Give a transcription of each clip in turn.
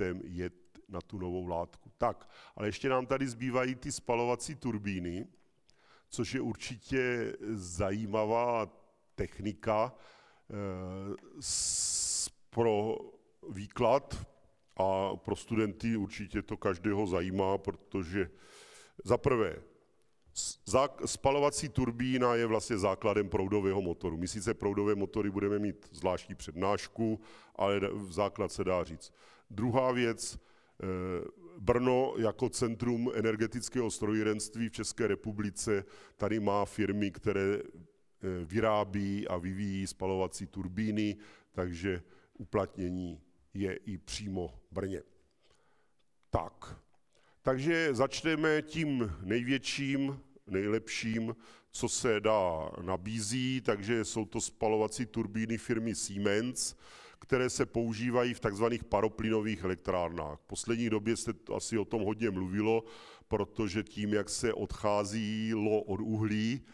autem jet na tu novou látku. Tak, ale ještě nám tady zbývají ty spalovací turbíny, což je určitě zajímavá technika eh, pro výklad a pro studenty určitě to každého zajímá, protože za prvé, spalovací turbína je vlastně základem proudového motoru. My sice proudové motory budeme mít zvláštní přednášku, ale základ se dá říct. Druhá věc, eh, Brno jako centrum energetického strojírenství v České republice tady má firmy, které eh, vyrábí a vyvíjí spalovací turbíny, takže uplatnění je i přímo Brně. Tak, takže začneme tím největším, nejlepším, co se dá nabízí, takže jsou to spalovací turbíny firmy Siemens, které se používají v tzv. paroplynových elektrárnách. V poslední době se asi o tom hodně mluvilo, protože tím, jak se odcházílo od uhlí,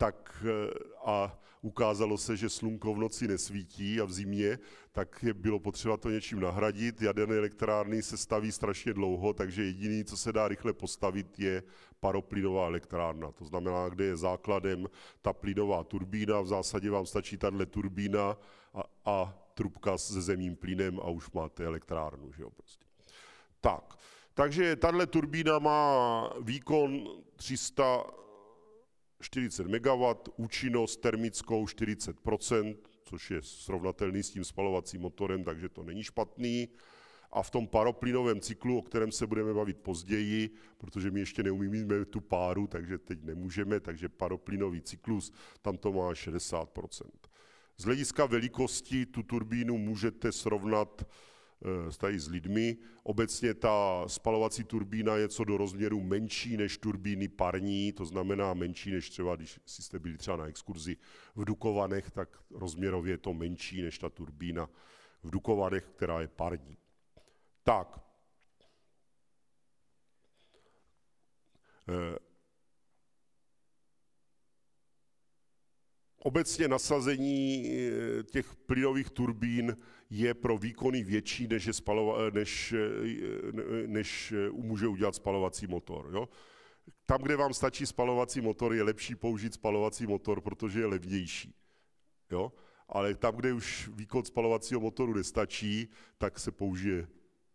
tak eh, a ukázalo se, že slunko v noci nesvítí a v zimě, tak je bylo potřeba to něčím nahradit. Jaderné elektrárny se staví strašně dlouho, takže jediný, co se dá rychle postavit, je paroplynová elektrárna. To znamená, kde je základem ta plynová turbína, v zásadě vám stačí tahle turbína a, a trubka se zemním plynem a už máte elektrárnu. Že jo, prostě. Tak, takže tahle turbína má výkon 340 MW, účinnost termickou 40%, což je srovnatelný s tím spalovacím motorem, takže to není špatný. A v tom paroplynovém cyklu, o kterém se budeme bavit později, protože my ještě neumíme tu páru, takže teď nemůžeme, takže paroplynový cyklus, tam to má 60 z hlediska velikosti tu turbínu můžete srovnat eh, s tady s lidmi. Obecně ta spalovací turbína je co do rozměru menší než turbíny parní, to znamená menší než třeba, když jste byli třeba na exkurzi v Dukovanech, tak rozměrově je to menší než ta turbína v Dukovanech, která je parní. Tak. Eh, Obecně nasazení eh, těch plynových turbín je pro výkony větší, než, je spalova, eh, než, eh, než může udělat spalovací motor. Jo? Tam, kde vám stačí spalovací motor, je lepší použít spalovací motor, protože je levnější. Jo? Ale tam, kde už výkon spalovacího motoru nestačí, tak se použije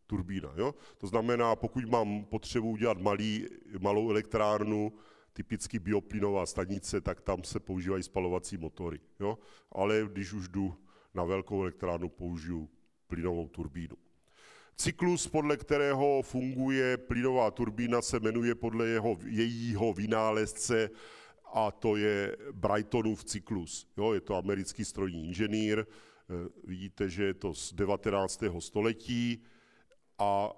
turbína. Jo? To znamená, pokud mám potřebu udělat malý, malou elektrárnu, typicky bioplynová stanice, tak tam se používají spalovací motory. Jo? Ale když už jdu na velkou elektrárnu, použiju plynovou turbínu. Cyklus, podle kterého funguje plynová turbína, se jmenuje podle jeho, jejího vynálezce a to je Brightonův cyklus. Jo, je to americký strojní inženýr, e, vidíte, že je to z 19. století a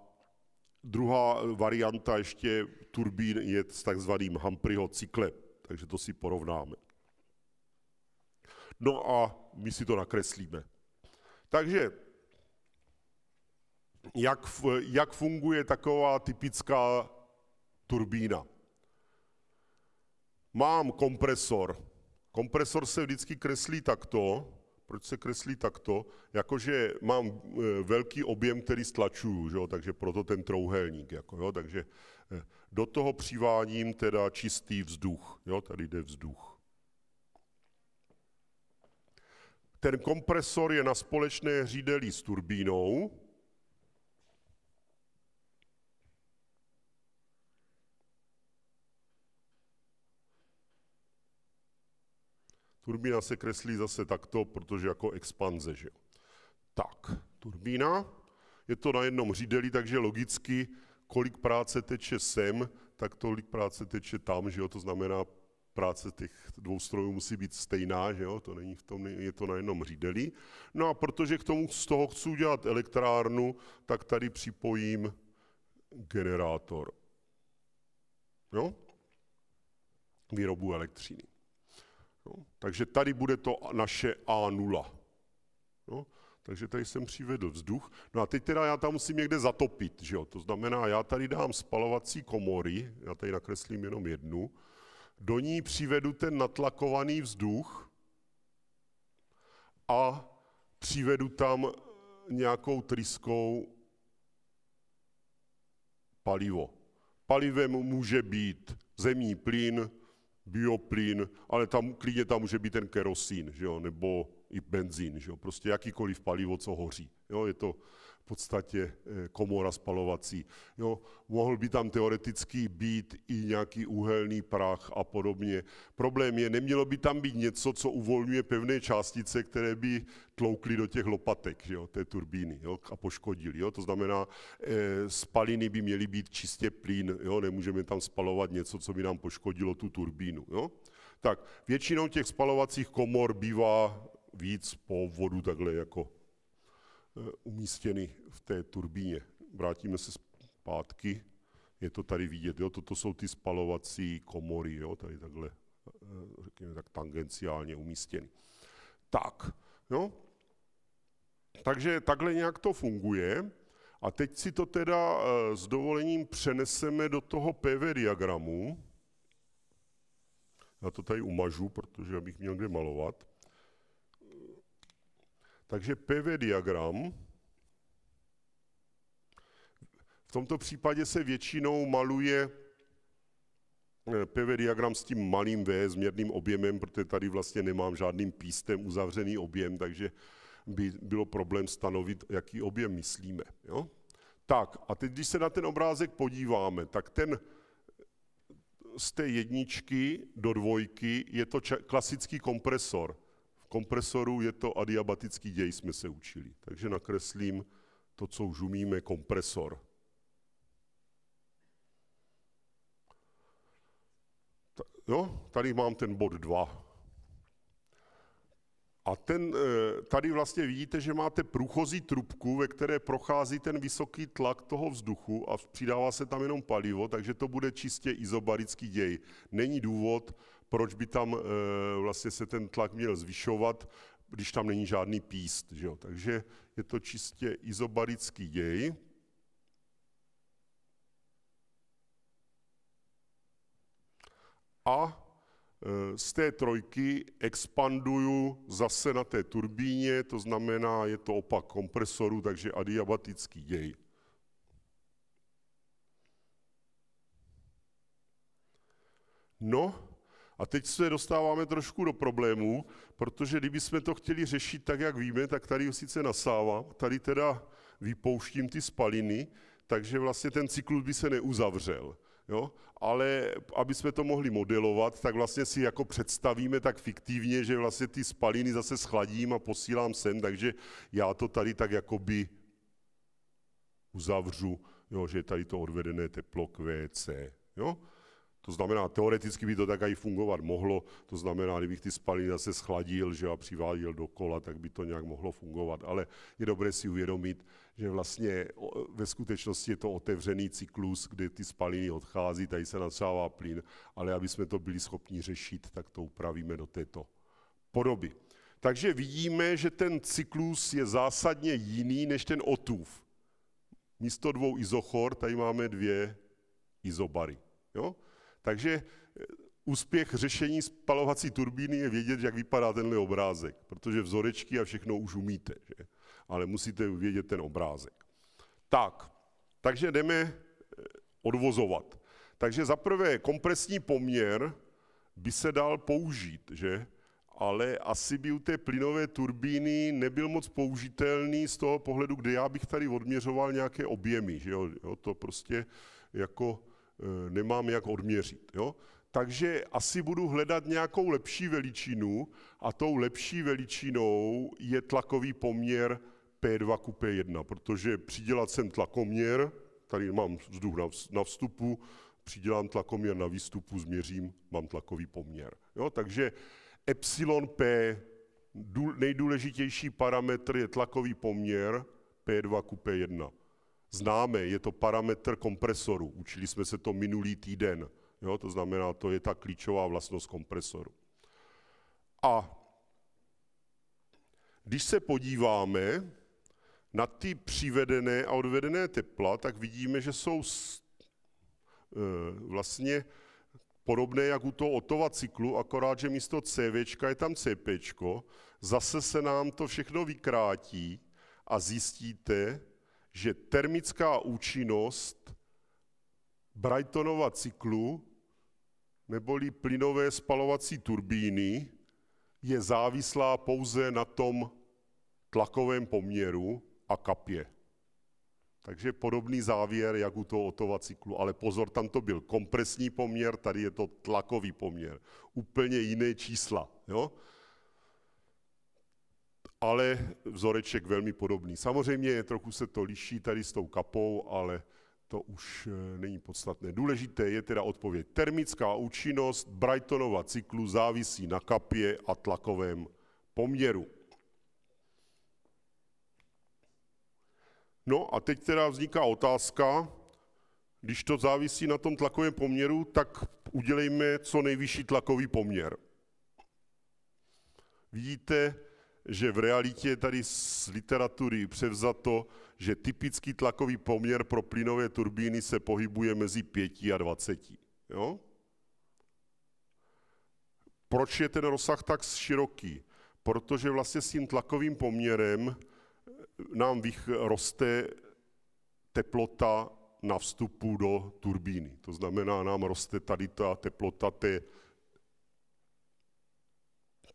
Druhá varianta ještě turbín je s takzvaným Humphreyho cyklem, takže to si porovnáme. No a my si to nakreslíme. Takže jak, jak funguje taková typická turbína? Mám kompresor. Kompresor se vždycky kreslí takto proč se kreslí takto, jakože mám eh, velký objem, který stlačuju, že jo? takže proto ten trouhelník. Jako, jo? Takže eh, do toho přiváním teda čistý vzduch. Jo? Tady jde vzduch. Ten kompresor je na společné řídelí s turbínou, Turbína se kreslí zase takto, protože jako expanze. Že? Tak, turbína, je to na jednom řídeli, takže logicky, kolik práce teče sem, tak tolik práce teče tam, že jo? to znamená, práce těch dvou strojů musí být stejná, že jo? To není v tom, je to na jednom řídeli. No a protože k tomu z toho chci udělat elektrárnu, tak tady připojím generátor. Jo? Výrobu elektřiny. Jo? Takže tady bude to naše A0. Jo? Takže tady jsem přivedl vzduch. No a teď teda já tam musím někde zatopit. Že jo? To znamená, já tady dám spalovací komory, já tady nakreslím jenom jednu, do ní přivedu ten natlakovaný vzduch a přivedu tam nějakou tryskou palivo. Palivem může být zemní plyn, bioplyn, ale tam klidně tam může být ten kerosín, že jo, nebo i benzín, že jo, prostě jakýkoliv palivo, co hoří. Jo, je to podstatě eh, komora spalovací. Jo, mohl by tam teoreticky být i nějaký úhelný prach a podobně. Problém je, nemělo by tam být něco, co uvolňuje pevné částice, které by tloukly do těch lopatek jo, té turbíny jo, a poškodili. Jo. To znamená, eh, spaliny by měly být čistě plyn, jo, nemůžeme tam spalovat něco, co by nám poškodilo tu turbínu. Jo. Tak většinou těch spalovacích komor bývá víc po vodu takhle jako Eh, umístěny v té turbíně. Vrátíme se zpátky, je to tady vidět, jo? toto jsou ty spalovací komory, jo? tady takhle, eh, řekněme tak tangenciálně umístěny. Tak, jo? Takže takhle nějak to funguje. A teď si to teda eh, s dovolením přeneseme do toho PV diagramu. Já to tady umažu, protože abych měl kde malovat. Takže PV diagram v tomto případě se většinou maluje eh, PV diagram s tím malým V, s měrným objemem, protože tady vlastně nemám žádným pístem uzavřený objem, takže by bylo problém stanovit, jaký objem myslíme. Jo? Tak a teď, když se na ten obrázek podíváme, tak ten z té jedničky do dvojky je to klasický kompresor kompresorů je to adiabatický děj, jsme se učili. Takže nakreslím to, co už umíme, kompresor. Jo, tady mám ten bod 2. A ten, eh, tady vlastně vidíte, že máte průchozí trubku, ve které prochází ten vysoký tlak toho vzduchu a přidává se tam jenom palivo, takže to bude čistě izobarický děj. Není důvod, proč by tam eh, vlastně se ten tlak měl zvyšovat, když tam není žádný píst. Že jo? Takže je to čistě izobarický děj. A eh, z té trojky expanduju zase na té turbíně, to znamená, je to opak kompresoru, takže adiabatický děj. No, a teď se dostáváme trošku do problémů, protože kdyby jsme to chtěli řešit tak, jak víme, tak tady sice nasávám, tady teda vypouštím ty spaliny, takže vlastně ten cyklus by se neuzavřel. Jo? Ale aby jsme to mohli modelovat, tak vlastně si jako představíme tak fiktivně, že vlastně ty spaliny zase schladím a posílám sem, takže já to tady tak jakoby uzavřu, jo? že je tady to odvedené teplo WC. Jo? To znamená, teoreticky by to tak i fungovat mohlo, to znamená, kdybych ty spaliny zase schladil že a přiváděl do kola, tak by to nějak mohlo fungovat. Ale je dobré si uvědomit, že vlastně ve skutečnosti je to otevřený cyklus, kdy ty spaliny odchází, tady se natřává plyn, ale aby jsme to byli schopni řešit, tak to upravíme do této podoby. Takže vidíme, že ten cyklus je zásadně jiný než ten otův. Místo dvou izochor, tady máme dvě izobary. Jo? Takže eh, úspěch řešení spalovací turbíny je vědět, jak vypadá tenhle obrázek, protože vzorečky a všechno už umíte, že? ale musíte vědět ten obrázek. Tak, takže jdeme eh, odvozovat. Takže za prvé kompresní poměr by se dal použít, že? ale asi by u té plynové turbíny nebyl moc použitelný z toho pohledu, kde já bych tady odměřoval nějaké objemy. Že jo? jo to prostě jako Eh, nemám jak odměřit. Jo? Takže asi budu hledat nějakou lepší veličinu a tou lepší veličinou je tlakový poměr P2 ku P1, protože přidělat jsem tlakoměr, tady mám vzduch na vstupu, přidělám tlakoměr na výstupu, změřím, mám tlakový poměr. Jo? Takže epsilon P, nejdůležitější parametr je tlakový poměr P2 ku P1 známe, je to parametr kompresoru. Učili jsme se to minulý týden. Jo, to znamená, to je ta klíčová vlastnost kompresoru. A když se podíváme na ty přivedené a odvedené tepla, tak vidíme, že jsou e, vlastně podobné jak u toho Otova cyklu, akorát, že místo CV je tam CP. Zase se nám to všechno vykrátí a zjistíte, že termická účinnost Brightonova cyklu neboli plynové spalovací turbíny je závislá pouze na tom tlakovém poměru a kapě. Takže podobný závěr, jak u toho Otova cyklu, ale pozor, tam to byl kompresní poměr, tady je to tlakový poměr. Úplně jiné čísla. Jo? ale vzoreček velmi podobný. Samozřejmě trochu se to liší tady s tou kapou, ale to už eh, není podstatné. Důležité je teda odpověď. Termická účinnost Brightonova cyklu závisí na kapě a tlakovém poměru. No a teď teda vzniká otázka, když to závisí na tom tlakovém poměru, tak udělejme co nejvyšší tlakový poměr. Vidíte, že v realitě je tady z literatury převzato, že typický tlakový poměr pro plynové turbíny se pohybuje mezi 5 a 20. Jo? Proč je ten rozsah tak široký? Protože vlastně s tím tlakovým poměrem eh, nám roste teplota na vstupu do turbíny. To znamená, nám roste tady ta teplota té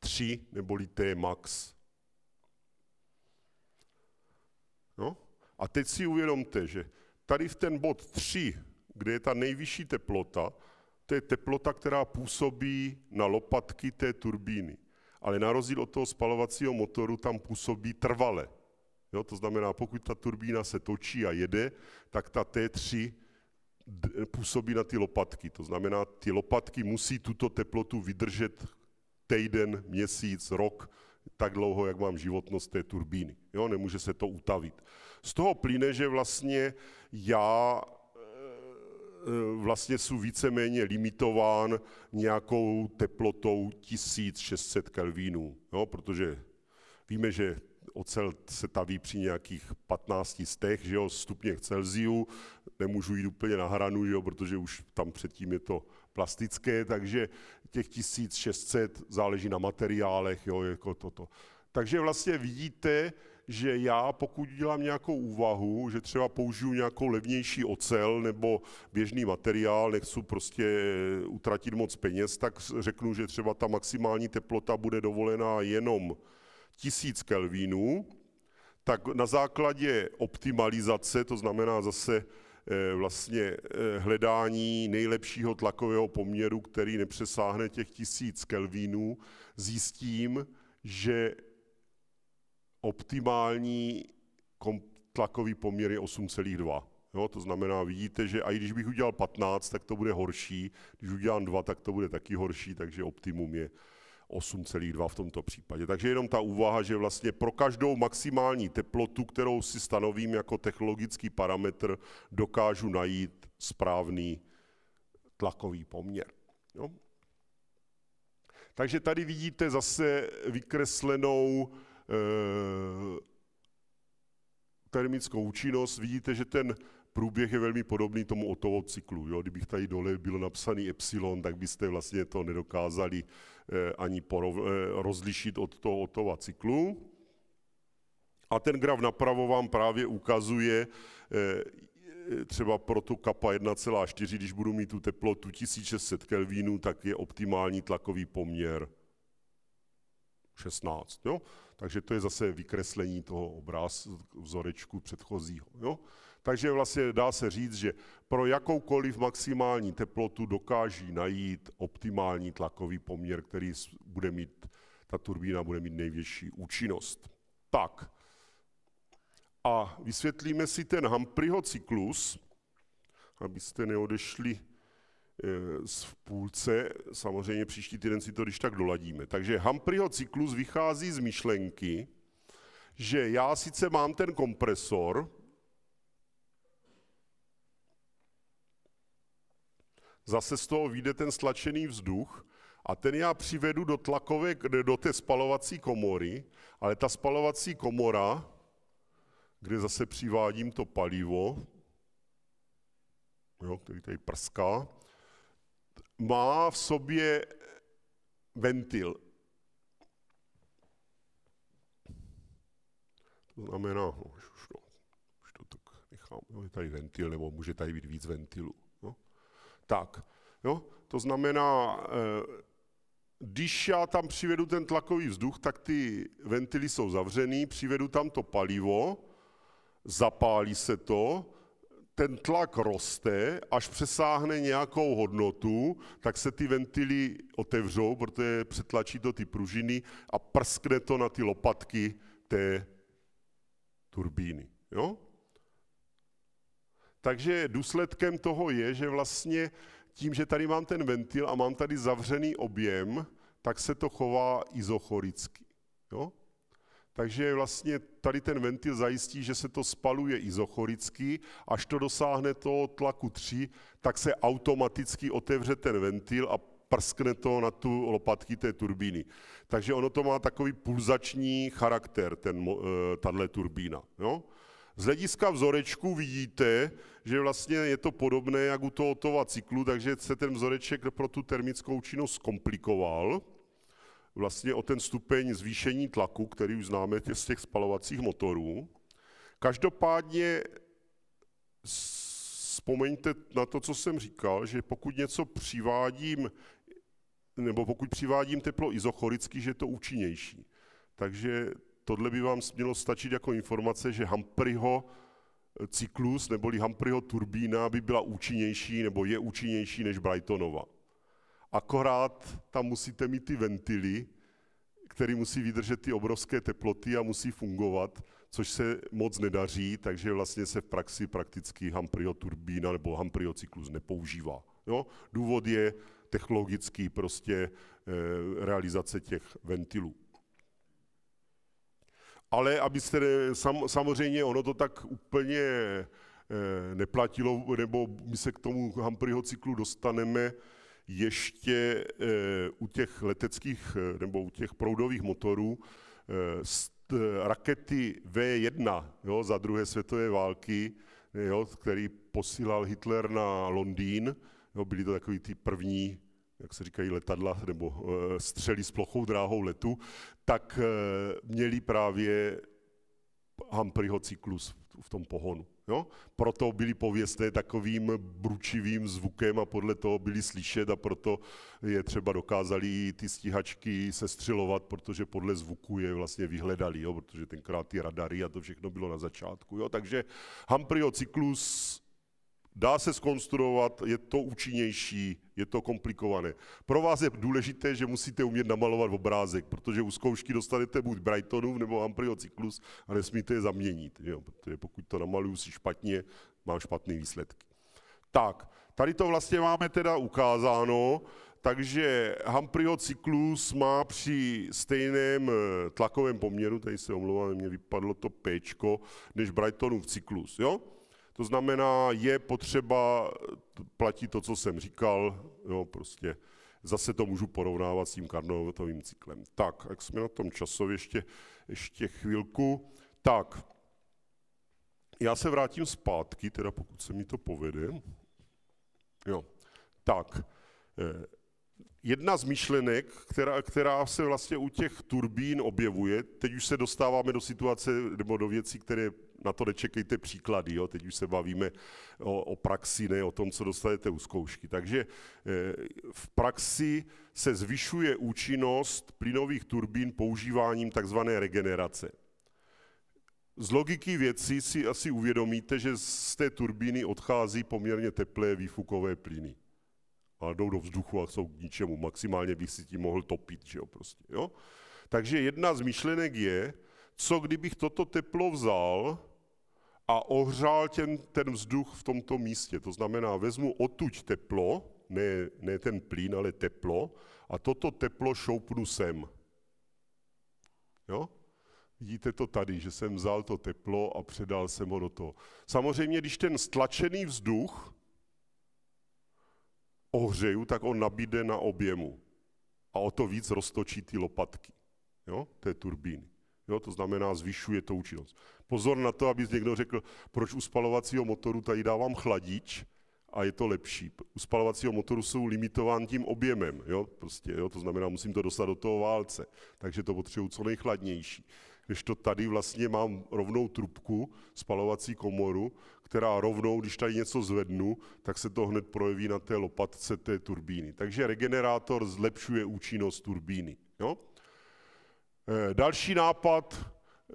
3 neboli T max. No? A teď si uvědomte, že tady v ten bod 3, kde je ta nejvyšší teplota, to je teplota, která působí na lopatky té turbíny. Ale na rozdíl od toho spalovacího motoru tam působí trvale. Jo, to znamená, pokud ta turbína se točí a jede, tak ta T3 působí na ty lopatky. To znamená, ty lopatky musí tuto teplotu vydržet týden, měsíc, rok, tak dlouho, jak mám životnost té turbíny. Jo, nemůže se to utavit. Z toho plyne, že vlastně já eh, vlastně jsou víceméně limitován nějakou teplotou 1600 kelvinů, jo, protože víme, že ocel se taví při nějakých 15 stech, že jo, stupněch Celziu, nemůžu jít úplně na hranu, že jo, protože už tam předtím je to plastické, takže těch 1600 záleží na materiálech, jo, jako toto. Takže vlastně vidíte, že já, pokud dělám nějakou úvahu, že třeba použiju nějakou levnější ocel nebo běžný materiál, nechci prostě utratit moc peněz, tak řeknu, že třeba ta maximální teplota bude dovolená jenom 1000 kelvinů. tak na základě optimalizace, to znamená zase Eh, vlastně eh, hledání nejlepšího tlakového poměru, který nepřesáhne těch tisíc kelvinů, zjistím, že optimální tlakový poměr je 8,2. Jo, to znamená, vidíte, že i když bych udělal 15, tak to bude horší, když udělám 2, tak to bude taky horší, takže optimum je 8,2 v tomto případě. Takže jenom ta úvaha, že vlastně pro každou maximální teplotu, kterou si stanovím jako technologický parametr, dokážu najít správný tlakový poměr. Jo? Takže tady vidíte zase vykreslenou e, termickou účinnost. Vidíte, že ten průběh je velmi podobný tomu Ottovo cyklu. Jo? Kdybych tady dole bylo napsaný epsilon, tak byste vlastně to nedokázali Eh, ani porov, eh, rozlišit od toho Ottova cyklu. A ten graf napravo vám právě ukazuje eh, třeba pro tu kapa 1,4, když budu mít tu teplotu 1600 kelvinů, tak je optimální tlakový poměr 16. Jo? Takže to je zase vykreslení toho obrázku vzorečku předchozího. Jo? Takže vlastně dá se říct, že pro jakoukoliv maximální teplotu dokáží najít optimální tlakový poměr, který bude mít, ta turbína bude mít největší účinnost. Tak. A vysvětlíme si ten Humpryho cyklus, abyste neodešli eh, z půlce. Samozřejmě příští týden si to když tak doladíme. Takže Humpryho cyklus vychází z myšlenky, že já sice mám ten kompresor, zase z toho vyjde ten stlačený vzduch a ten já přivedu do tlakové, do té spalovací komory, ale ta spalovací komora, kde zase přivádím to palivo, jo, který tady prská, má v sobě ventil. To znamená, no, už, už, no, už to tak nechám, no, je tady ventil, nebo může tady být víc ventilů tak. Jo? To znamená, eh, když já tam přivedu ten tlakový vzduch, tak ty ventily jsou zavřený, přivedu tam to palivo, zapálí se to, ten tlak roste, až přesáhne nějakou hodnotu, tak se ty ventily otevřou, protože přetlačí to ty pružiny a prskne to na ty lopatky té turbíny. Jo? Takže důsledkem toho je, že vlastně tím, že tady mám ten ventil a mám tady zavřený objem, tak se to chová izochoricky. Jo? Takže vlastně tady ten ventil zajistí, že se to spaluje izochoricky, až to dosáhne toho tlaku 3, tak se automaticky otevře ten ventil a prskne to na tu lopatky té turbíny. Takže ono to má takový pulzační charakter, ten, eh, tahle turbína. Jo? Z hlediska vzorečku vidíte, že vlastně je to podobné jak u toho cyklu, takže se ten vzoreček pro tu termickou činnost komplikoval, vlastně o ten stupeň zvýšení tlaku, který už známe z těch spalovacích motorů. Každopádně vzpomeňte na to, co jsem říkal, že pokud něco přivádím, nebo pokud přivádím teplo izochoricky, že je to účinnější. Takže tohle by vám mělo stačit jako informace, že Hamperyho cyklus neboli Humphreyho turbína by byla účinnější nebo je účinnější než Brightonova. Akorát tam musíte mít ty ventily, který musí vydržet ty obrovské teploty a musí fungovat, což se moc nedaří, takže vlastně se v praxi prakticky Humphreyho turbína nebo Humphreyho cyklus nepoužívá. Jo? Důvod je technologický prostě e, realizace těch ventilů ale abyste, eh, sam, samozřejmě ono to tak úplně eh, neplatilo, nebo my se k tomu Humphreyho cyklu dostaneme ještě eh, u těch leteckých nebo u těch proudových motorů rakety V1 jo, za druhé světové války, jo, který posílal Hitler na Londýn. Jo, byly to takový ty první jak se říkají, letadla nebo eh, střely s plochou dráhou letu, tak eh, měli právě Humphreyho cyklus v tom pohonu. Jo? Proto byly pověstné takovým bručivým zvukem a podle toho byly slyšet a proto je třeba dokázali ty stíhačky sestřelovat, protože podle zvuku je vlastně vyhledali, jo? protože tenkrát ty radary a to všechno bylo na začátku. Jo? Takže Humphreyho cyklus Dá se skonstruovat, je to účinnější, je to komplikované. Pro vás je důležité, že musíte umět namalovat obrázek, protože u zkoušky dostanete buď Brightonův nebo Amplio cyklus a nesmíte je zaměnit. Jo? Protože pokud to namaluju si špatně, mám špatný výsledky. Tak, tady to vlastně máme teda ukázáno, takže Hampriho cyklus má při stejném eh, tlakovém poměru, tady se omlouvám, mě vypadlo to P, než Brightonův cyklus. Jo? To znamená, je potřeba, platí to, co jsem říkal, jo, prostě zase to můžu porovnávat s tím karnovatovým cyklem. Tak, jak jsme na tom časově ještě, ještě chvilku. Tak, já se vrátím zpátky, teda pokud se mi to povede. Jo, tak, eh, jedna z myšlenek, která, která se vlastně u těch turbín objevuje, teď už se dostáváme do situace nebo do věcí, které na to nečekejte příklady, jo? teď už se bavíme o, o praxi, ne o tom, co dostanete u zkoušky. Takže eh, v praxi se zvyšuje účinnost plynových turbín používáním tzv. regenerace. Z logiky věcí si asi uvědomíte, že z té turbíny odchází poměrně teplé výfukové plyny. A jdou do vzduchu a jsou k ničemu. Maximálně bych si tím mohl topit. Že jo, prostě, jo? Takže jedna z myšlenek je, co kdybych toto teplo vzal a ohřál ten, ten vzduch v tomto místě. To znamená, vezmu odtuď teplo, ne, ne ten plyn, ale teplo, a toto teplo šoupnu sem. Jo? Vidíte to tady, že jsem vzal to teplo a předal jsem ho do toho. Samozřejmě, když ten stlačený vzduch ohřeju, tak on nabíde na objemu. A o to víc roztočí ty lopatky jo? té turbíny. Jo, to znamená, zvyšuje to účinnost. Pozor na to, aby někdo řekl, proč u spalovacího motoru tady dávám chladič a je to lepší. U spalovacího motoru jsou limitován tím objemem, jo, prostě, jo, to znamená, musím to dostat do toho válce, takže to potřebuji co nejchladnější. Když to tady vlastně mám rovnou trubku, spalovací komoru, která rovnou, když tady něco zvednu, tak se to hned projeví na té lopatce té turbíny. Takže regenerátor zlepšuje účinnost turbíny. Jo? Eh, další nápad, eh,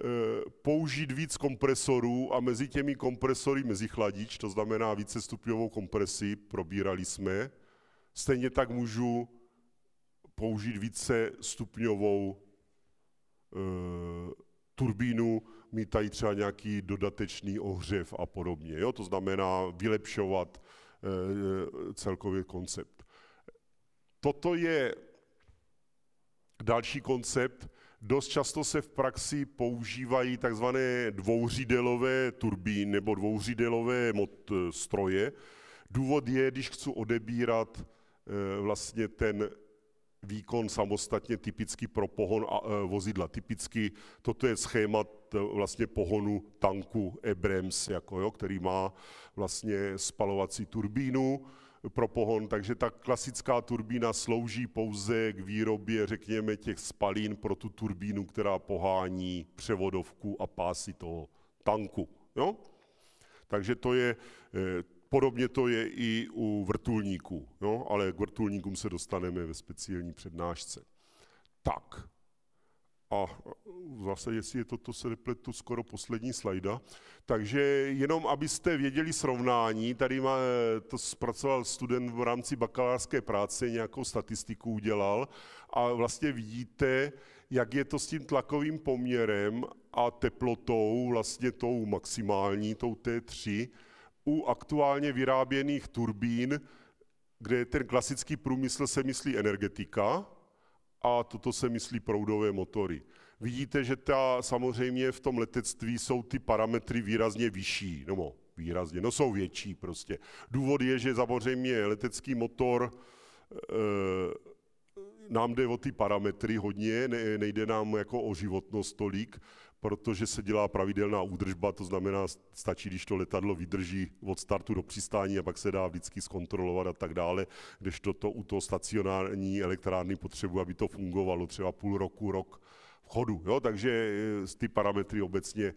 použít víc kompresorů a mezi těmi kompresory mezi chladič, to znamená více stupňovou kompresi, probírali jsme. Stejně tak můžu použít více stupňovou e, turbínu, mít tady třeba nějaký dodatečný ohřev a podobně. Jo? To znamená vylepšovat e, celkově koncept. Toto je další koncept, Dost často se v praxi používají takzvané dvouřídelové turbíny nebo dvouřídelové eh, stroje. Důvod je, když chci odebírat eh, vlastně ten výkon samostatně typicky pro pohon eh, vozidla. Typicky toto je schéma vlastně pohonu tanku Abrams, jako jo, který má vlastně spalovací turbínu, pro pohon, takže ta klasická turbína slouží pouze k výrobě, řekněme, těch spalín pro tu turbínu, která pohání převodovku a pásy toho tanku. Jo? Takže to je, eh, podobně to je i u vrtulníků, jo? ale k vrtulníkům se dostaneme ve speciální přednášce. Tak, a vlastně, jestli je to se nepletu, skoro poslední slajda. Takže jenom, abyste věděli srovnání, tady má, to zpracoval student v rámci bakalářské práce, nějakou statistiku udělal a vlastně vidíte, jak je to s tím tlakovým poměrem a teplotou, vlastně tou maximální, tou T3, u aktuálně vyráběných turbín, kde ten klasický průmysl se myslí energetika, a toto se myslí proudové motory. Vidíte, že ta, samozřejmě v tom letectví jsou ty parametry výrazně vyšší, nebo výrazně, no jsou větší prostě. Důvod je, že samozřejmě letecký motor e, nám jde o ty parametry hodně, nejde nám jako o životnost tolik protože se dělá pravidelná údržba, to znamená, stačí, když to letadlo vydrží od startu do přistání a pak se dá vždycky zkontrolovat a tak dále, když to, to u toho stacionární elektrárny potřebu, aby to fungovalo třeba půl roku, rok v chodu. Jo? Takže eh, ty parametry obecně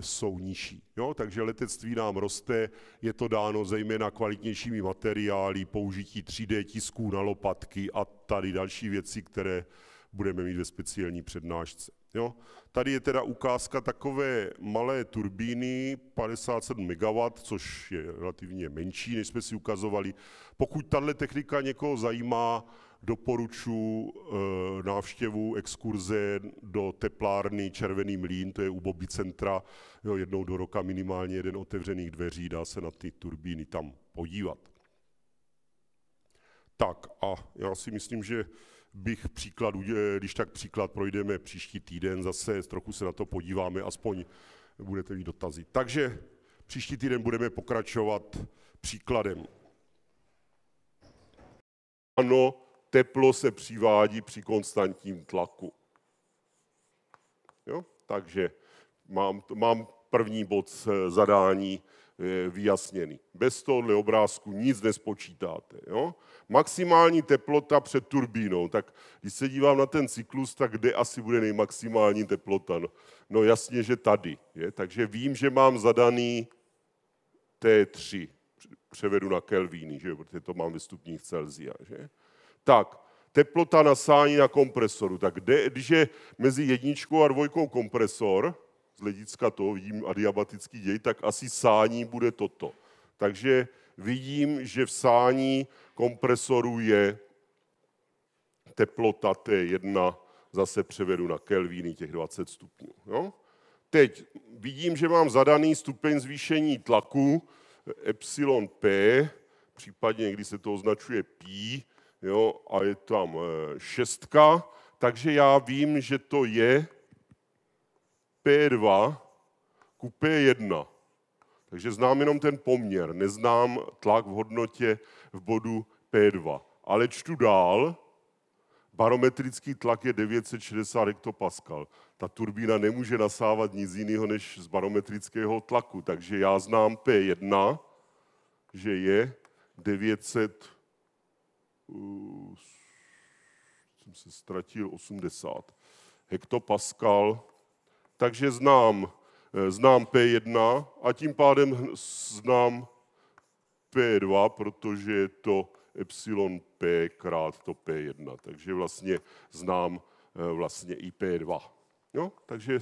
jsou nižší. Jo? Takže letectví nám roste, je to dáno zejména kvalitnějšími materiály, použití 3D tisků na lopatky a tady další věci, které budeme mít ve speciální přednášce. Jo? Tady je teda ukázka takové malé turbíny 57 MW, což je relativně menší, než jsme si ukazovali. Pokud tahle technika někoho zajímá, doporučuji e, eh, návštěvu exkurze do teplárny Červený mlín, to je u Bobby Centra, jo, jednou do roka minimálně jeden otevřených dveří, dá se na ty turbíny tam podívat. Tak a já si myslím, že bych příklad, když tak příklad projdeme příští týden, zase trochu se na to podíváme, aspoň budete mít dotazy. Takže příští týden budeme pokračovat příkladem. Ano, teplo se přivádí při konstantním tlaku. Jo? Takže mám, mám první bod zadání vyjasněný. Bez tohohle obrázku nic nespočítáte. Jo? Maximální teplota před turbínou. Tak když se dívám na ten cyklus, tak kde asi bude nejmaximální teplota? No, no jasně, že tady. Je? Takže vím, že mám zadaný T3. Převedu na Kelvíny, že? protože to mám ve stupních Celzia. Že? Tak, teplota nasání na kompresoru. Tak kde, když je mezi jedničkou a dvojkou kompresor, z hlediska toho vidím adiabatický děj, tak asi sání bude toto. Takže vidím, že v sání kompresoru je teplota T1, zase převedu na kelvíny těch 20 stupňů. Jo? Teď vidím, že mám zadaný stupeň zvýšení tlaku, epsilon P, případně když se to označuje P, jo, a je tam eh, šestka, takže já vím, že to je P2 ku P1. Takže znám jenom ten poměr, neznám tlak v hodnotě v bodu P2. Ale čtu dál, barometrický tlak je 960 hektopaskal. Ta turbína nemůže nasávat nic jiného než z barometrického tlaku, takže já znám P1, že je 900, uh, jsem se ztratil, 80 hektopaskal takže znám, eh, znám P1 a tím pádem hm, znám P2, protože je to epsilon P krát to P1. Takže vlastně znám eh, vlastně i P2. Jo? Takže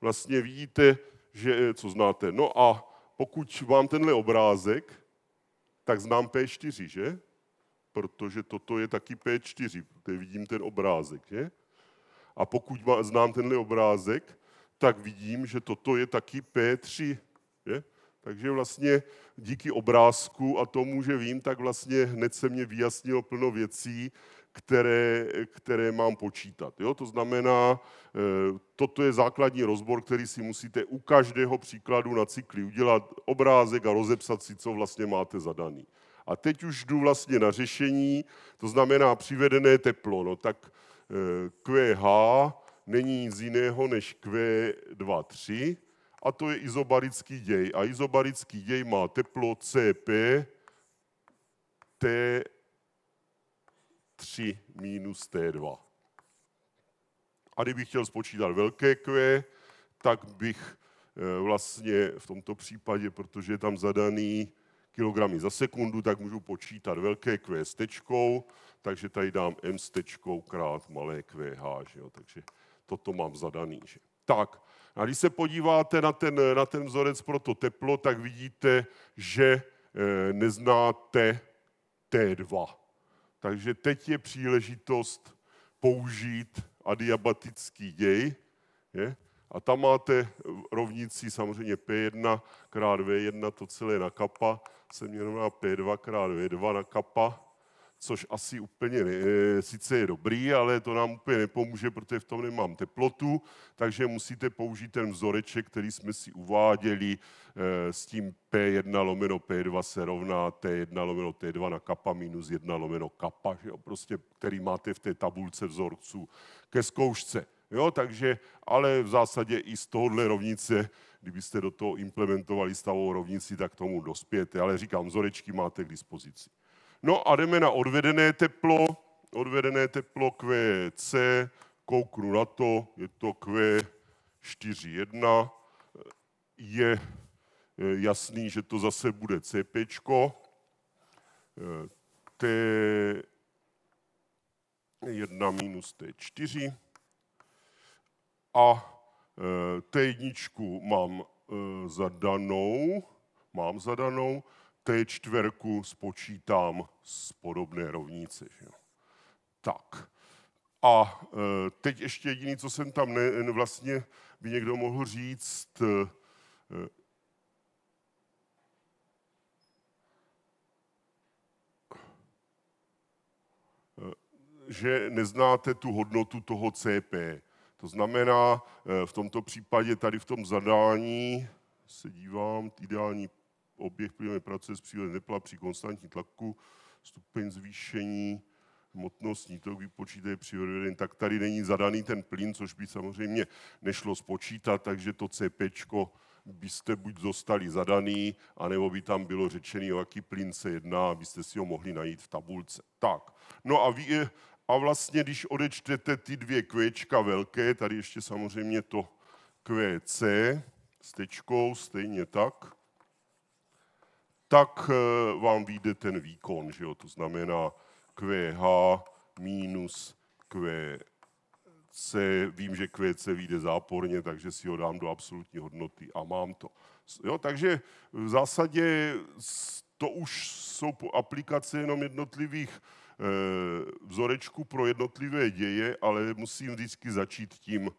vlastně vidíte, že eh, co znáte. No a pokud mám tenhle obrázek, tak znám P4, že? Protože toto je taky P4, tady vidím ten obrázek, že? A pokud znám tenhle obrázek, tak vidím, že toto je taky P3. Je? Takže vlastně díky obrázku a tomu, že vím, tak vlastně hned se mě vyjasnilo plno věcí, které, které mám počítat. Jo? To znamená, eh, toto je základní rozbor, který si musíte u každého příkladu na cykli udělat obrázek a rozepsat si, co vlastně máte zadaný. A teď už jdu vlastně na řešení, to znamená přivedené teplo. No tak QH eh, není nic jiného než Q2,3 a to je izobarický děj. A izobarický děj má teplo CP T3 minus T2. A kdybych chtěl spočítat velké Q, tak bych eh, vlastně v tomto případě, protože je tam zadaný kilogramy za sekundu, tak můžu počítat velké Q s tečkou, takže tady dám M s tečkou krát malé QH, že jo, takže toto mám zadaný. Že? Tak, a když se podíváte na ten, na ten vzorec pro to teplo, tak vidíte, že eh, neznáte T2. Takže teď je příležitost použít adiabatický děj. Je? A tam máte rovnici samozřejmě P1 krát V1, to celé na kapa, se mě P2 krát V2 na kapa což asi úplně ne, e, sice je dobrý, ale to nám úplně nepomůže, protože v tom nemám teplotu, takže musíte použít ten vzoreček, který jsme si uváděli e, s tím P1 lomeno P2 se rovná T1 lomeno T2 na kappa minus 1 lomeno kappa, že jo, prostě, který máte v té tabulce vzorců ke zkoušce. Jo, takže, ale v zásadě i z tohohle rovnice, kdybyste do toho implementovali stavovou rovnici, tak tomu dospějete. Ale říkám, vzorečky máte k dispozici. No a jdeme na odvedené teplo. Odvedené teplo QC, kouknu na to, je to Q4.1. Je eh, jasný, že to zase bude CP. Eh, T1 minus T4. A eh, T1 mám zadanou, mám zadanou, t čtverku spočítám z podobné rovnice. Že? Tak. A e, teď ještě jediný, co jsem tam ne, vlastně by někdo mohl říct, e, e, že neznáte tu hodnotu toho CP. To znamená, v tomto případě tady v tom zadání se dívám, ideální oběh plynové práce s přírodem tepla při konstantní tlaku, stupeň zvýšení, hmotnostní tok vypočítají při tak tady není zadaný ten plyn, což by samozřejmě nešlo spočítat, takže to CP byste buď zostali zadaný, anebo by tam bylo řečeno, o jaký plyn se jedná, abyste si ho mohli najít v tabulce. Tak, no a, vy, a vlastně, když odečtete ty dvě kvěčka velké, tady ještě samozřejmě to QC s tečkou, stejně tak, tak eh, vám vyjde ten výkon, že jo? to znamená QH minus QC. Vím, že QC vyjde záporně, takže si ho dám do absolutní hodnoty a mám to. Jo, takže v zásadě to už jsou aplikace jenom jednotlivých eh, vzorečku pro jednotlivé děje, ale musím vždycky začít tím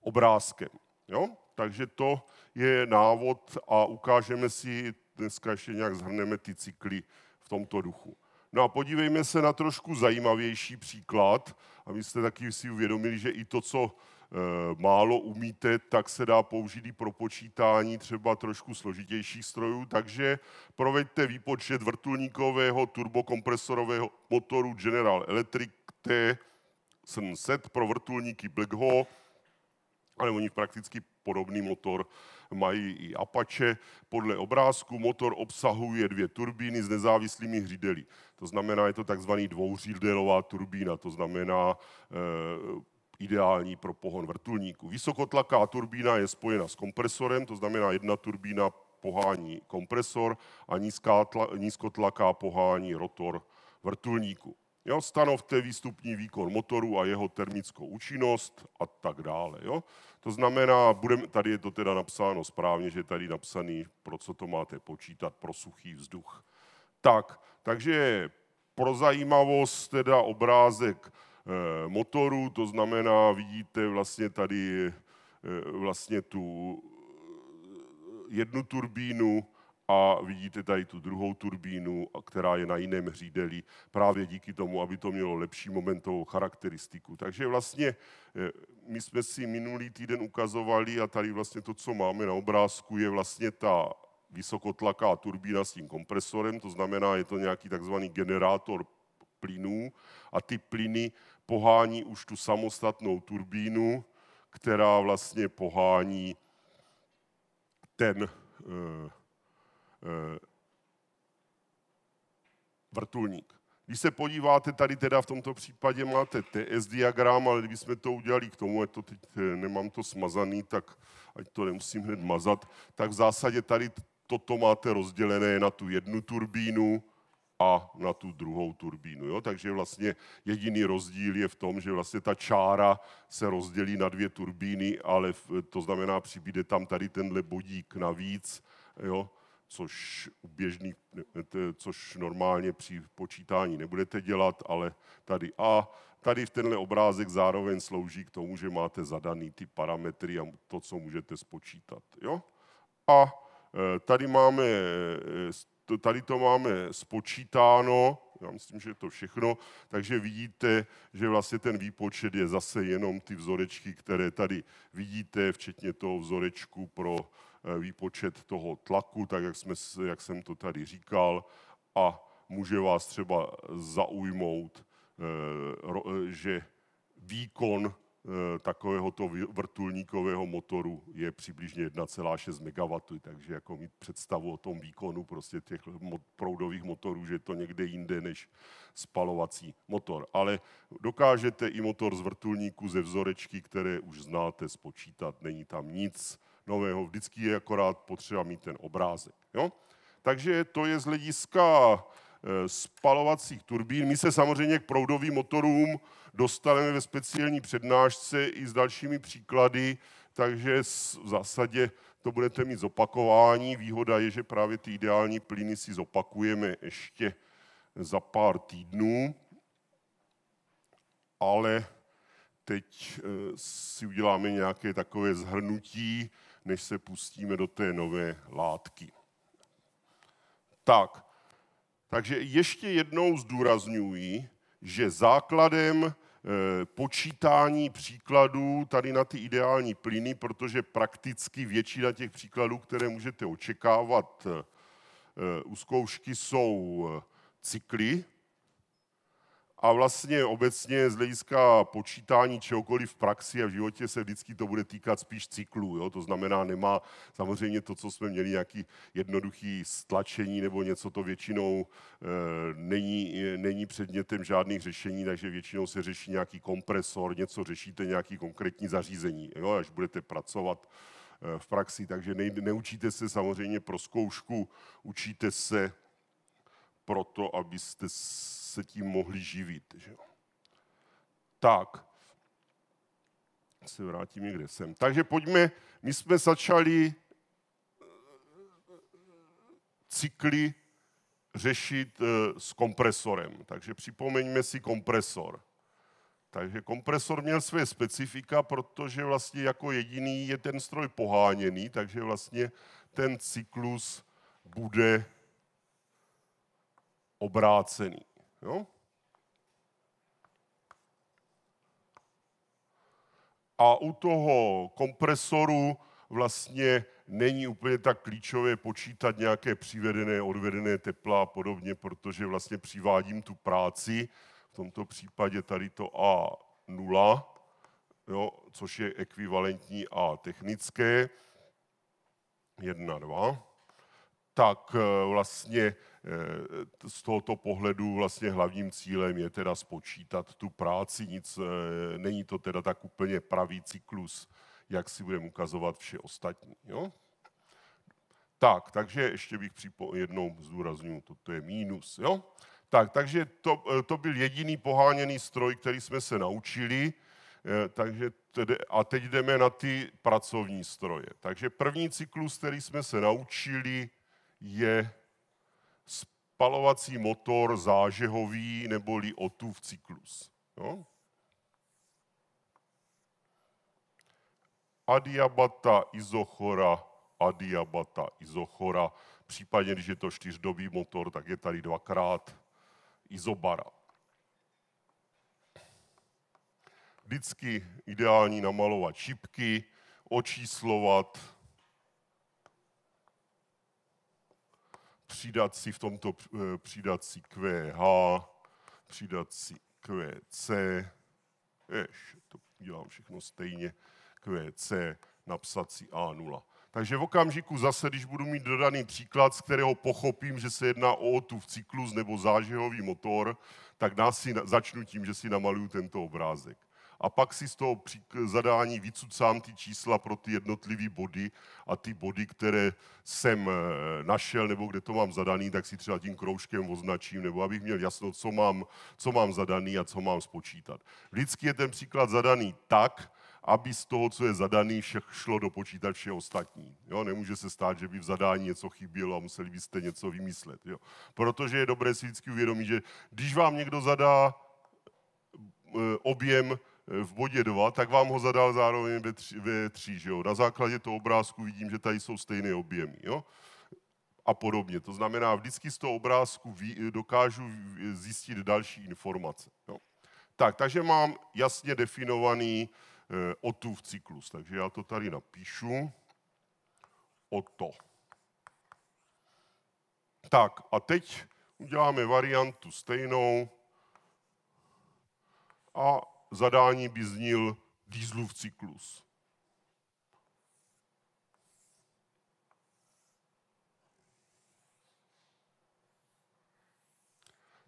obrázkem. Jo? Takže to je návod a ukážeme si dneska ještě nějak zhrneme ty cykly v tomto duchu. No a podívejme se na trošku zajímavější příklad, abyste taky si uvědomili, že i to, co eh, málo umíte, tak se dá použít i pro počítání třeba trošku složitějších strojů, takže proveďte výpočet vrtulníkového turbokompresorového motoru General Electric T700 pro vrtulníky Black Hawk, ale oni prakticky podobný motor mají i Apache. Podle obrázku motor obsahuje dvě turbíny s nezávislými hřídeli. To znamená, je to takzvaný dvouřídelová turbína, to znamená e, ideální pro pohon vrtulníku. Vysokotlaká turbína je spojena s kompresorem, to znamená jedna turbína pohání kompresor a nízká tla, nízkotlaká pohání rotor vrtulníku. Jo, stanovte výstupní výkon motoru a jeho termickou účinnost a tak dále. Jo. To znamená, budem, tady je to teda napsáno správně, že je tady napsaný, pro co to máte počítat, pro suchý vzduch. Tak, takže pro zajímavost teda obrázek e, motoru, to znamená, vidíte vlastně tady e, vlastně tu e, jednu turbínu, a vidíte tady tu druhou turbínu, která je na jiném hřídeli, právě díky tomu, aby to mělo lepší momentovou charakteristiku. Takže vlastně eh, my jsme si minulý týden ukazovali a tady vlastně to, co máme na obrázku, je vlastně ta vysokotlaká turbína s tím kompresorem, to znamená, je to nějaký takzvaný generátor plynů a ty plyny pohání už tu samostatnou turbínu, která vlastně pohání ten eh, Eh, vrtulník. Když se podíváte, tady teda v tomto případě máte TS diagram, ale kdybychom to udělali k tomu, to teď eh, nemám to smazaný, tak ať to nemusím hned mazat, tak v zásadě tady toto máte rozdělené na tu jednu turbínu a na tu druhou turbínu. Jo? Takže vlastně jediný rozdíl je v tom, že vlastně ta čára se rozdělí na dvě turbíny, ale to znamená, přibíde tam tady tenhle bodík navíc, jo? což, u což normálně při počítání nebudete dělat, ale tady A. Tady v tenhle obrázek zároveň slouží k tomu, že máte zadaný ty parametry a to, co můžete spočítat. Jo? A e, tady, máme, e, tady to máme spočítáno, já myslím, že je to všechno, takže vidíte, že vlastně ten výpočet je zase jenom ty vzorečky, které tady vidíte, včetně toho vzorečku pro Eh, výpočet toho tlaku, tak jak, jsme, jak jsem to tady říkal, a může vás třeba zaujmout, eh, eh, že výkon takovéhoto vrtulníkového motoru je přibližně 1,6 MW, takže jako mít představu o tom výkonu prostě těch proudových motorů, že je to někde jinde než spalovací motor. Ale dokážete i motor z vrtulníku ze vzorečky, které už znáte, spočítat, není tam nic, nového. Vždycky je akorát potřeba mít ten obrázek. Jo? Takže to je z hlediska e, spalovacích turbín. My se samozřejmě k proudovým motorům dostaneme ve speciální přednášce i s dalšími příklady, takže v zásadě to budete mít zopakování. Výhoda je, že právě ty ideální plyny si zopakujeme ještě za pár týdnů, ale teď e, si uděláme nějaké takové zhrnutí, než se pustíme do té nové látky. Tak, takže ještě jednou zdůrazňuji, že základem e, počítání příkladů tady na ty ideální plyny, protože prakticky většina těch příkladů, které můžete očekávat e, u zkoušky, jsou e, cykly, a vlastně obecně z hlediska počítání čehokoliv v praxi a v životě se vždycky to bude týkat spíš cyklů. Jo? To znamená, nemá samozřejmě to, co jsme měli, nějaký jednoduchý stlačení nebo něco, to většinou e, není, není předmětem žádných řešení, takže většinou se řeší nějaký kompresor, něco řešíte, nějaký konkrétní zařízení, jo? až budete pracovat e, v praxi. Takže ne, neučíte se samozřejmě pro zkoušku, učíte se proto, abyste se tím mohli živit. Že? Tak, se vrátím někde sem. Takže pojďme, my jsme začali eh, cykly řešit eh, s kompresorem. Takže připomeňme si kompresor. Takže kompresor měl své specifika, protože vlastně jako jediný je ten stroj poháněný, takže vlastně ten cyklus bude obrácený. Jo? A u toho kompresoru vlastně není úplně tak klíčové počítat nějaké přivedené, odvedené tepla a podobně, protože vlastně přivádím tu práci, v tomto případě tady to A0, jo, což je ekvivalentní A technické, 1, 2 tak eh, vlastně eh, z tohoto pohledu vlastně hlavním cílem je teda spočítat tu práci, nic, eh, není to teda tak úplně pravý cyklus, jak si budeme ukazovat vše ostatní. Jo? Tak, takže ještě bych připo- jednou zdůraznil, toto je mínus. Jo? Tak, takže to, to byl jediný poháněný stroj, který jsme se naučili, takže tedy, a teď jdeme na ty pracovní stroje. Takže první cyklus, který jsme se naučili, je spalovací motor zážehový neboli otův cyklus. Jo? Adiabata, izochora, adiabata, izochora. Případně, když je to čtyřdobý motor, tak je tady dvakrát izobara. Vždycky ideální namalovat šipky, očíslovat si v tomto eh, si QH, si QC, ještě to dělám všechno stejně, QC, napsat si A0. Takže v okamžiku zase, když budu mít dodaný příklad, z kterého pochopím, že se jedná o tu v cyklus nebo zážehový motor, tak nás si začnu tím, že si namaluju tento obrázek a pak si z toho zadání vycucám ty čísla pro ty jednotlivé body a ty body, které jsem eh, našel nebo kde to mám zadaný, tak si třeba tím kroužkem označím, nebo abych měl jasno, co mám, co mám zadaný a co mám spočítat. Vždycky je ten příklad zadaný tak, aby z toho, co je zadaný, všech šlo do počítače ostatní. Jo? Nemůže se stát, že by v zadání něco chybělo a museli byste něco vymyslet. Jo? Protože je dobré si vždycky uvědomit, že když vám někdo zadá eh, objem v bodě 2, tak vám ho zadal zároveň ve 3, ve 3 že jo? Na základě toho obrázku vidím, že tady jsou stejné objemy, jo? A podobně. To znamená, vždycky z toho obrázku ví, dokážu zjistit další informace, jo? Tak, takže mám jasně definovaný eh, otův cyklus. Takže já to tady napíšu. o to. Tak, a teď uděláme variantu stejnou a zadání by znil dýzlův cyklus.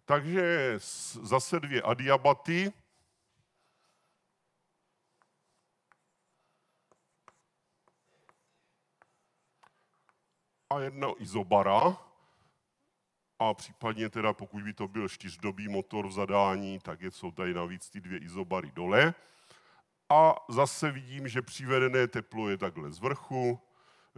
Takže zase dvě adiabaty. A jedno izobara a případně teda, pokud by to byl čtyřdobý motor v zadání, tak je, jsou tady navíc ty dvě izobary dole. A zase vidím, že přivedené teplo je takhle z vrchu,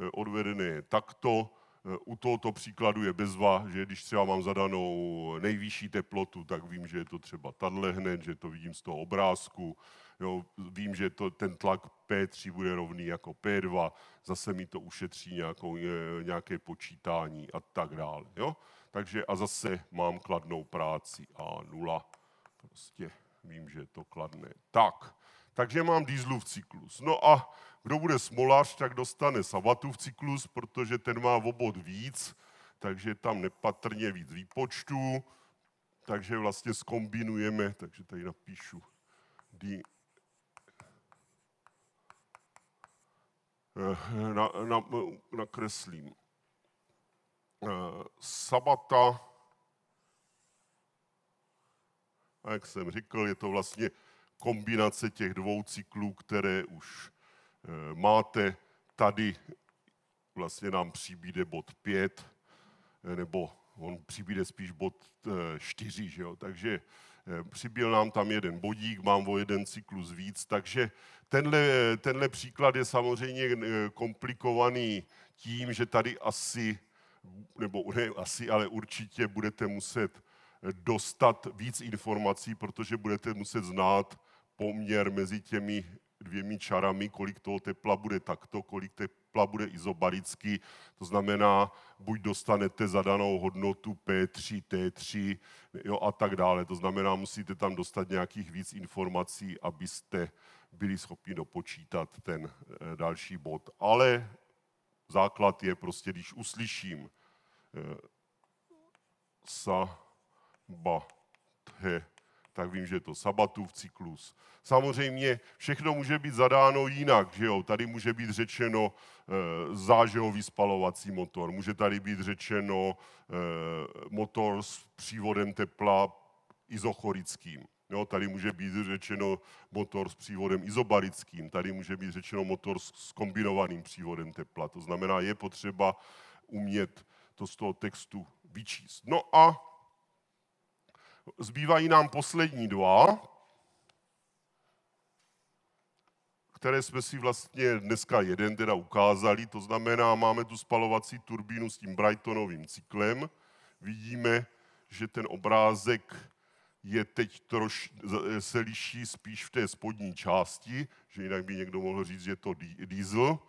e, odvedené je takto. E, u tohoto příkladu je bezva, že když třeba mám zadanou nejvyšší teplotu, tak vím, že je to třeba tadle hned, že to vidím z toho obrázku. Jo, vím, že to, ten tlak P3 bude rovný jako P2, zase mi to ušetří nějakou, e, nějaké počítání a tak dále. Jo? Takže a zase mám kladnou práci A0. Prostě vím, že je to kladné. Tak, takže mám v cyklus. No a kdo bude smolář, tak dostane v cyklus, protože ten má obod víc, takže tam nepatrně víc výpočtů. Takže vlastně skombinujeme, takže tady napíšu D, eh, na, na, nakreslím Eh, sabata, a jak jsem říkal, je to vlastně kombinace těch dvou cyklů, které už eh, máte. Tady vlastně nám přibíde bod 5, eh, nebo on přibíde spíš bod 4, že jo? takže přibyl nám tam jeden bodík, mám o jeden cyklus víc, takže tenhle, tenhle příklad je samozřejmě komplikovaný tím, že tady asi nebo ne asi, ale určitě budete muset dostat víc informací, protože budete muset znát poměr mezi těmi dvěmi čarami, kolik toho tepla bude takto, kolik tepla bude izobaricky. To znamená, buď dostanete zadanou hodnotu P3, T3 jo, a tak dále. To znamená, musíte tam dostat nějakých víc informací, abyste byli schopni dopočítat ten eh, další bod. Ale základ je prostě, když uslyším sabathe, tak vím, že je to sabatův cyklus. Samozřejmě všechno může být zadáno jinak, že jo? Tady může být řečeno e, zážehový spalovací motor, může tady být řečeno e, motor s přívodem tepla izochorickým. Jo, tady může být řečeno motor s přívodem izobarickým, tady může být řečeno motor s kombinovaným přívodem tepla. To znamená, je potřeba umět to z toho textu vyčíst. No a zbývají nám poslední dva, které jsme si vlastně dneska jeden teda ukázali, to znamená, máme tu spalovací turbínu s tím Brightonovým cyklem, vidíme, že ten obrázek je teď troš, se liší spíš v té spodní části, že jinak by někdo mohl říct, že je to diesel,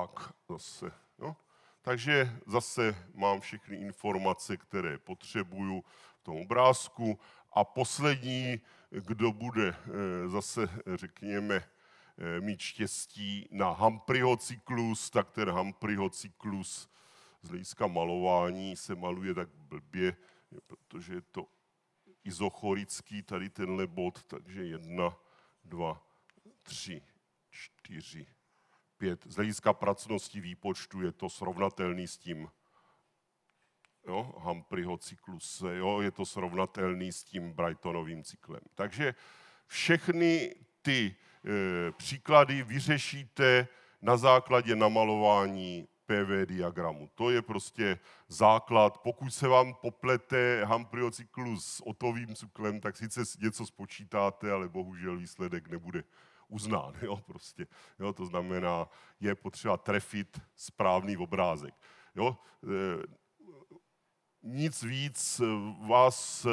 tak zase. Jo? Takže zase mám všechny informace, které potřebuju v tom obrázku. A poslední, kdo bude eh, zase, eh, řekněme, eh, mít štěstí na Hampriho cyklus, tak ten Hampriho cyklus z hlediska malování se maluje tak blbě, protože je to izochorický tady tenhle bod, takže jedna, dva, tři, čtyři, opět z hlediska pracnosti výpočtu je to srovnatelný s tím jo, Humphreyho cyklus, jo, je to srovnatelný s tím Brightonovým cyklem. Takže všechny ty e, příklady vyřešíte na základě namalování PV diagramu. To je prostě základ. Pokud se vám poplete Humphreyho cyklus s otovým cyklem, tak sice něco spočítáte, ale bohužel výsledek nebude uznán. Jo, prostě. jo, to znamená, je potřeba trefit správný obrázek. Jo, e, nic víc e, vás e,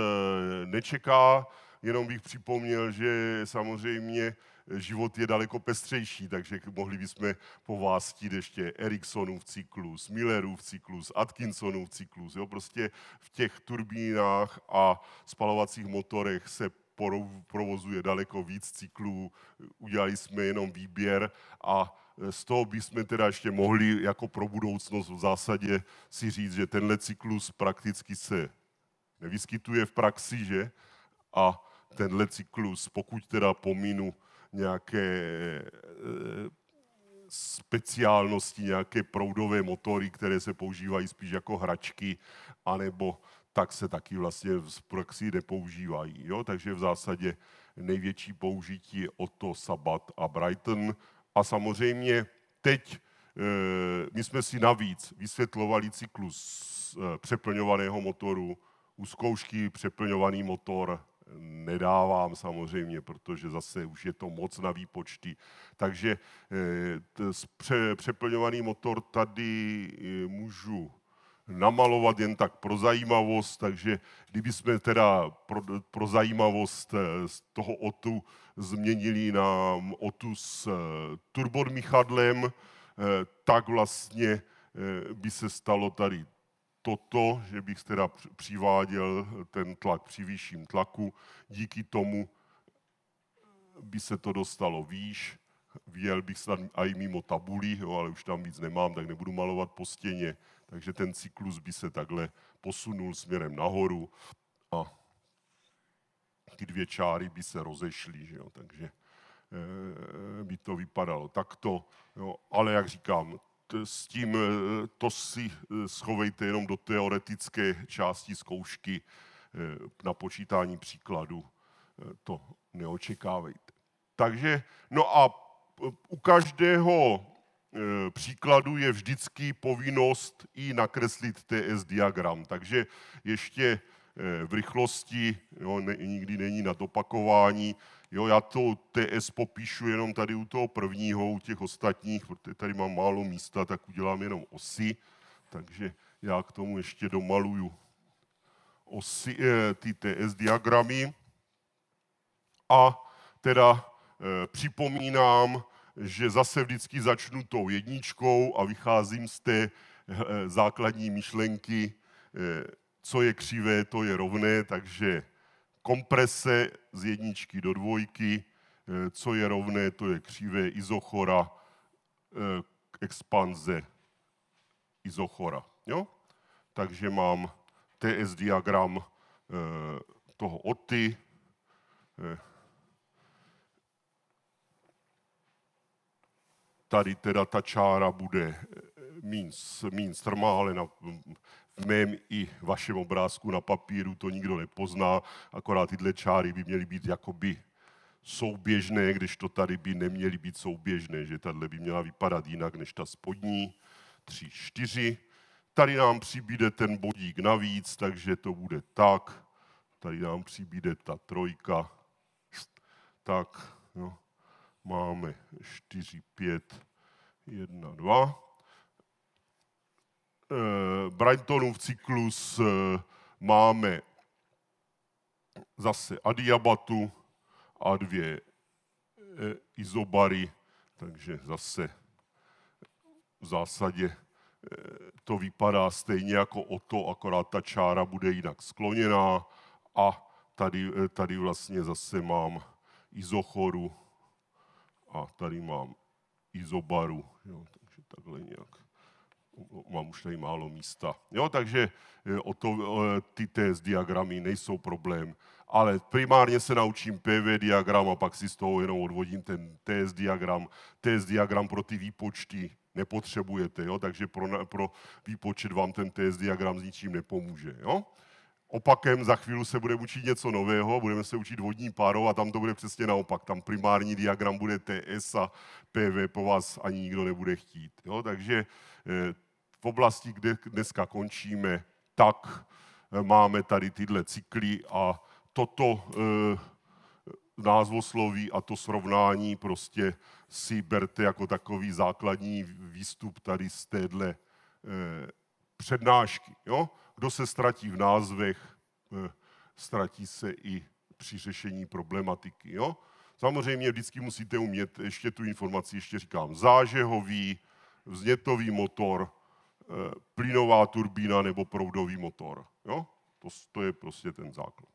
nečeká, jenom bych připomněl, že samozřejmě život je daleko pestřejší, takže mohli bychom povástit ještě Eriksonův cyklus, Millerův cyklus, Atkinsonův cyklus. Jo? Prostě v těch turbínách a spalovacích motorech se provozuje daleko víc cyklů, udělali jsme jenom výběr a e, z toho bychom teda ještě mohli jako pro budoucnost v zásadě si říct, že tenhle cyklus prakticky se nevyskytuje v praxi, že? A tenhle cyklus, pokud teda pomínu nějaké e, speciálnosti, nějaké proudové motory, které se používají spíš jako hračky, anebo tak se taky vlastně v praxi nepoužívají. Jo? Takže v zásadě největší použití je Otto, Sabat a Brighton. A samozřejmě teď e, my jsme si navíc vysvětlovali cyklus e, přeplňovaného motoru. U zkoušky přeplňovaný motor nedávám samozřejmě, protože zase už je to moc na výpočty. Takže e, t, pře, přeplňovaný motor tady můžu namalovat jen tak pro zajímavost, takže kdyby jsme teda pro, pro zajímavost eh, z toho otu změnili na mm, otu s eh, turbodmichadlem, eh, tak vlastně by se stalo tady toto, že bych teda přiváděl ten tlak při vyšším tlaku, díky tomu by se to dostalo výš, vjel bych snad i mimo tabuli, jo, ale už tam víc nemám, tak nebudu malovat po stěně. Takže ten cyklus by se takhle posunul směrem nahoru a ty dvě čáry by se rozešly, že jo? takže eh, by to vypadalo takto. Jo? Ale jak říkám, s tím eh, to si eh, schovejte jenom do teoretické části zkoušky na počítání příkladu, to neočekávejte. Takže, no a u každého Eh, příkladu je vždycky povinnost i nakreslit TS diagram. Takže ještě eh, v rychlosti, jo, ne, nikdy není na opakování. Jo, já to TS popíšu jenom tady u toho prvního, u těch ostatních, protože tady mám málo místa, tak udělám jenom osy. Takže já k tomu ještě domaluju osy, eh, ty TS diagramy. A teda připomínám, že zase vždycky začnu tou jedničkou a vycházím z té eh, základní myšlenky, eh, co je křivé, to je rovné, takže komprese z jedničky do dvojky, eh, co je rovné, to je křivé, izochora, expanze, izochora. Jo? Takže mám TS diagram toho oty, tady teda ta čára bude eh, mín, mín strmálena v mém i vašem obrázku na papíru, to nikdo nepozná, akorát tyhle čáry by měly být jakoby souběžné, když to tady by neměly být souběžné, že tahle by měla vypadat jinak než ta spodní, tři, čtyři. Tady nám přibíde ten bodík navíc, takže to bude tak. Tady nám přibíde ta trojka. Tak, no máme 4, 5, 1, 2. Brightonův cyklus eh, máme zase adiabatu a dvě eh, izobary, takže zase v zásadě eh, to vypadá stejně jako o to, akorát ta čára bude jinak skloněná a tady, tady vlastně zase mám izochoru, a tady mám izobaru, jo, takže takhle nějak. Mám už tady málo místa. Jo, takže eh, o to, o, eh, ty TS diagramy nejsou problém. Ale primárně se naučím PV diagram a pak si z toho jenom odvodím ten TS diagram. TS diagram pro ty výpočty nepotřebujete, jo? takže pro, pro výpočet vám ten TS diagram s ničím nepomůže. Jo? Opakem za chvíli se bude učit něco nového, budeme se učit vodní párou a tam to bude přesně naopak. Tam primární diagram bude TS a PV po vás ani nikdo nebude chtít. Jo? Takže eh, v oblasti, kde dneska končíme, tak eh, máme tady tyhle cykly a toto eh, názvosloví a to srovnání prostě si berte jako takový základní výstup tady z téhle přednášky. Jo? Kdo se ztratí v názvech, eh, ztratí se i při řešení problematiky. Jo? Samozřejmě vždycky musíte umět ještě tu informaci, ještě říkám, zážehový, vznětový motor, eh, plynová turbína nebo proudový motor. Jo? To, to je prostě ten základ.